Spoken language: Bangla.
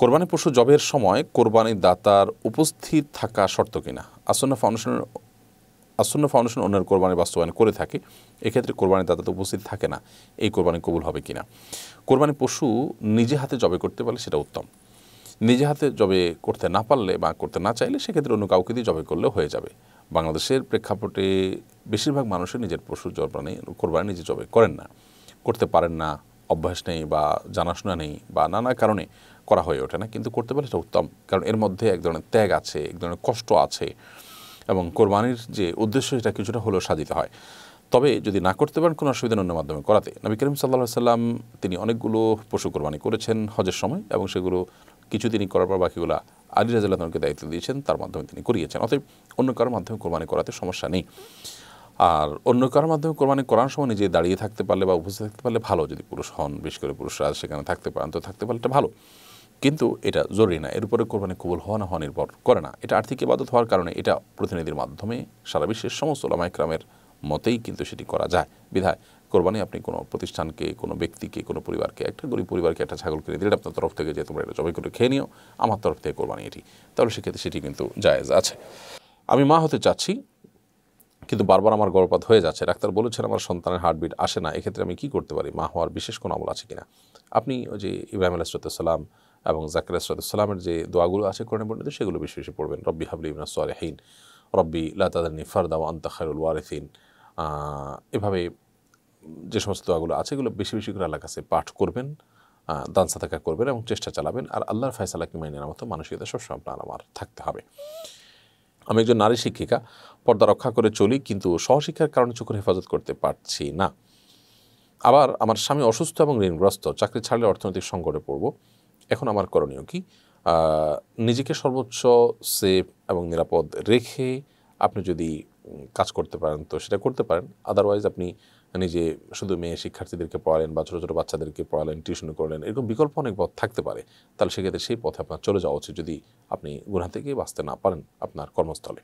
কোরবানি পশু জবের সময় কোরবানি দাতার উপস্থিত থাকা শর্ত কিনা আসন্ন ফাউন্ডেশনের আসন্ন ফাউন্ডেশন অন্যের কোরবানি বাস্তবায়ন করে থাকে এক্ষেত্রে কোরবানি দাতা তো উপস্থিত থাকে না এই কোরবানি কবুল হবে কিনা কোরবানি পশু নিজে হাতে জবে করতে পারলে সেটা উত্তম নিজে হাতে জবে করতে না পারলে বা করতে না চাইলে সেক্ষেত্রে অন্য কাউকে দিয়ে জবে করলে হয়ে যাবে বাংলাদেশের প্রেক্ষাপটে বেশিরভাগ মানুষের নিজের পশু জবানি কোরবানি নিজে জবে করেন না করতে পারেন না অভ্যাস নেই বা জানাশোনা নেই বা নানা কারণে করা হয়ে ওঠে না কিন্তু করতে পারে সেটা উত্তম কারণ এর মধ্যে এক ধরনের ত্যাগ আছে এক ধরনের কষ্ট আছে এবং কোরবানির যে উদ্দেশ্য সেটা কিছুটা হলেও সাধিত হয় তবে যদি না করতে পারেন কোনো অসুবিধা অন্য মাধ্যমে করাতে নবী করিম সাল্লা সাল্লাম তিনি অনেকগুলো পশু কোরবানি করেছেন হজের সময় এবং সেগুলো কিছু তিনি করার পর বাকিগুলো আলী রাজাল্লাহকে দায়িত্ব দিয়েছেন তার মাধ্যমে তিনি করিয়েছেন অতএব অন্য কারোর মাধ্যমে কোরবানি করাতে সমস্যা নেই আর অন্য কারোর মাধ্যমে কোরবানি করার সময় নিজে দাঁড়িয়ে থাকতে পারলে বা উপস্থিত থাকতে পারলে ভালো যদি পুরুষ হন বিশেষ করে পুরুষরা সেখানে থাকতে পারেন তো থাকতে পারলে ভালো কিন্তু এটা জরুরি না এর উপরে কোরবানি কবুল হওয়া না হওয়া নির্ভর করে না এটা আর্থিক ইবাদত হওয়ার কারণে এটা প্রতিনিধির মাধ্যমে সারা বিশ্বের সমস্ত ওলামাইক্রামের মতেই কিন্তু সেটি করা যায় বিধায় কোরবানি আপনি কোনো প্রতিষ্ঠানকে কোনো ব্যক্তিকে কোনো পরিবারকে একটা গরিব পরিবারকে একটা ছাগল কিনে দিলে আপনার তরফ থেকে যে তোমরা এটা জবাই করে খেয়ে নিও আমার তরফ থেকে কোরবানি এটি তাহলে সেক্ষেত্রে সেটি কিন্তু জায়েজ আছে আমি মা হতে চাচ্ছি কিন্তু বারবার আমার গর্ভপাত হয়ে যাচ্ছে ডাক্তার বলেছেন আমার সন্তানের হার্টবিট আসে না এক্ষেত্রে আমি কি করতে পারি মা হওয়ার বিশেষ কোনো আমল আছে কিনা আপনি ওই যে ইব্রাহিম আলাহিসাল্লাম এবং জাকির আসরাতামের যে দোয়াগুলো আছে করেন বর্ণিত সেগুলো বেশি বেশি পড়বেন রব্বি হাবলি ইবনা হিন রব্বি লাতাদানি ফারদা ও আন্তা খায়রুল ওয়ারেফিন এভাবে যে সমস্ত দোয়াগুলো আছে এগুলো বেশি বেশি করে আল্লাহ কাছে পাঠ করবেন দান সাদাকা করবেন এবং চেষ্টা চালাবেন আর আল্লাহর ফয়সালাকে মেনে নেওয়ার মতো মানসিকতা সবসময় আপনার আমার থাকতে হবে আমি একজন নারী শিক্ষিকা পর্দা রক্ষা করে চলি কিন্তু সহশিক্ষার কারণে চোখের হেফাজত করতে পারছি না আবার আমার স্বামী অসুস্থ এবং ঋণগ্রস্ত চাকরি ছাড়লে অর্থনৈতিক সংকটে পড়ব এখন আমার করণীয় কি নিজেকে সর্বোচ্চ সেফ এবং নিরাপদ রেখে আপনি যদি কাজ করতে পারেন তো সেটা করতে পারেন আদারওয়াইজ আপনি নিজে মানে শুধু মেয়ে শিক্ষার্থীদেরকে পড়ালেন বা ছোটো ছোটো বাচ্চাদেরকে পড়ালেন টিউশন করলেন এরকম বিকল্প অনেক পথ থাকতে পারে তাহলে সেক্ষেত্রে সেই পথে আপনার চলে যাওয়া উচিত যদি আপনি গুণা থেকে বাঁচতে না পারেন আপনার কর্মস্থলে